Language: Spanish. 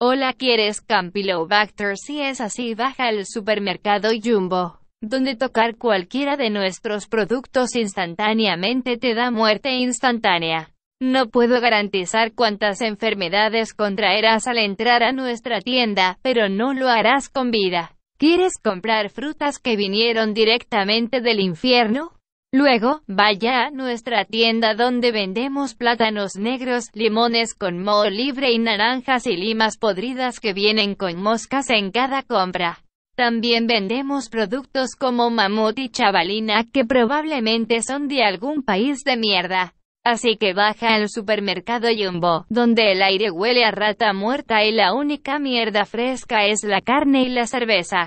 Hola, ¿quieres Campylobacter? Si es así, baja al supermercado Jumbo, donde tocar cualquiera de nuestros productos instantáneamente te da muerte instantánea. No puedo garantizar cuántas enfermedades contraerás al entrar a nuestra tienda, pero no lo harás con vida. ¿Quieres comprar frutas que vinieron directamente del infierno? Luego, vaya a nuestra tienda donde vendemos plátanos negros, limones con moho libre y naranjas y limas podridas que vienen con moscas en cada compra. También vendemos productos como mamut y chavalina que probablemente son de algún país de mierda. Así que baja al supermercado Jumbo, donde el aire huele a rata muerta y la única mierda fresca es la carne y la cerveza.